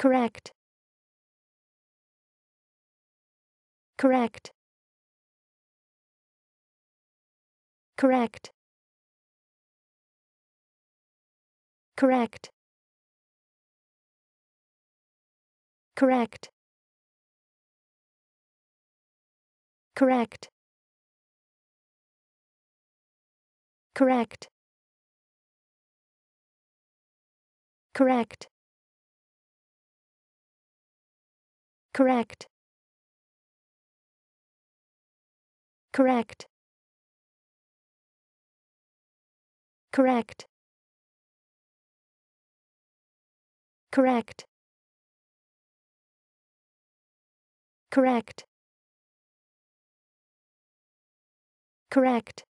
Correct. Correct. Correct. Correct. Correct. Correct. Correct. Correct. Correct. Correct. Correct. Correct. Correct. Correct.